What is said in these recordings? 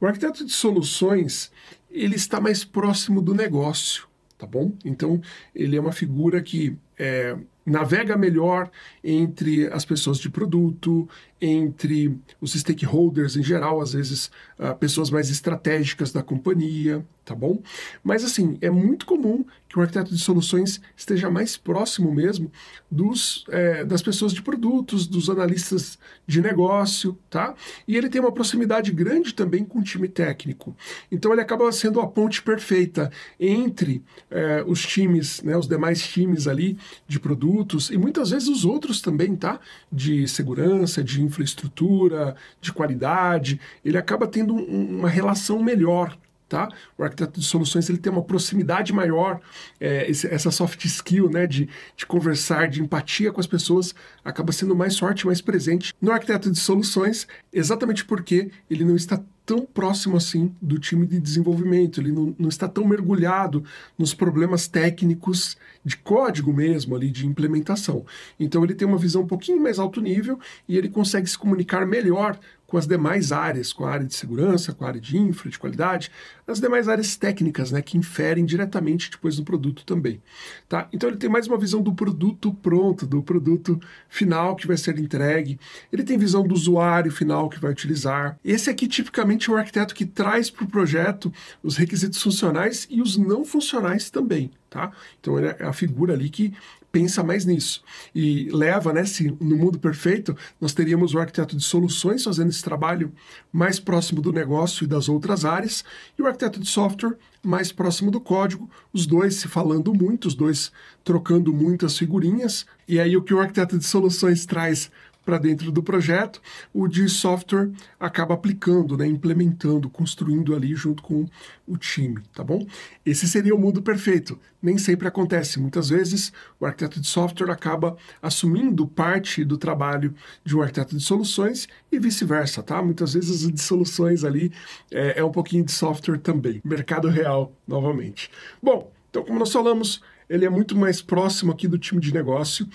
O arquiteto de soluções, ele está mais próximo do negócio, tá bom? Então, ele é uma figura que é, navega melhor entre as pessoas de produto, entre os stakeholders em geral, às vezes uh, pessoas mais estratégicas da companhia, tá bom? Mas assim, é muito comum que o arquiteto de soluções esteja mais próximo mesmo dos, é, das pessoas de produtos, dos analistas de negócio, tá? E ele tem uma proximidade grande também com o time técnico. Então ele acaba sendo a ponte perfeita entre é, os times, né, os demais times ali de produtos e muitas vezes os outros também, tá? De segurança, de infraestrutura, de qualidade, ele acaba tendo um, uma relação melhor tá? O arquiteto de soluções ele tem uma proximidade maior, é, esse, essa soft skill, né, de, de conversar, de empatia com as pessoas, acaba sendo mais forte, mais presente no arquiteto de soluções, exatamente porque ele não está tão próximo assim do time de desenvolvimento, ele não, não, está tão mergulhado nos problemas técnicos de código mesmo, ali de implementação. Então ele tem uma visão um pouquinho mais alto nível e ele consegue se comunicar melhor com as demais áreas, com a área de segurança, com a área de infra, de qualidade, as demais áreas técnicas, né, que inferem diretamente depois do produto também, tá? Então ele tem mais uma visão do produto pronto, do produto final que vai ser entregue. Ele tem visão do usuário final que vai utilizar. Esse aqui tipicamente é o arquiteto que traz para o projeto os requisitos funcionais e os não funcionais também, tá? Então ele é a figura ali que pensa mais nisso. E leva, né, se no mundo perfeito nós teríamos o arquiteto de soluções fazendo esse trabalho mais próximo do negócio e das outras áreas, e o arquiteto de software mais próximo do código, os dois se falando muito, os dois trocando muitas figurinhas. E aí o que o arquiteto de soluções traz para dentro do projeto, o de software acaba aplicando, né, implementando, construindo ali junto com o time, tá bom? Esse seria o mundo perfeito. Nem sempre acontece. Muitas vezes o arquiteto de software acaba assumindo parte do trabalho de um arquiteto de soluções e vice-versa, tá? Muitas vezes o de soluções ali é, é um pouquinho de software também. Mercado real, novamente. Bom, então como nós falamos, ele é muito mais próximo aqui do time de negócio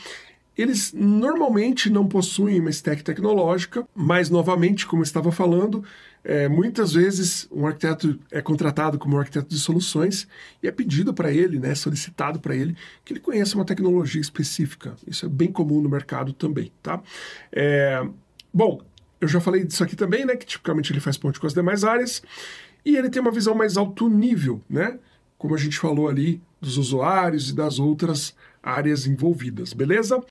eles normalmente não possuem uma stack tecnológica, mas, novamente, como eu estava falando, é, muitas vezes um arquiteto é contratado como um arquiteto de soluções e é pedido para ele, né, solicitado para ele, que ele conheça uma tecnologia específica. Isso é bem comum no mercado também, tá? É, bom, eu já falei disso aqui também, né, que tipicamente ele faz ponte com as demais áreas e ele tem uma visão mais alto nível, né? Como a gente falou ali dos usuários e das outras áreas envolvidas, beleza?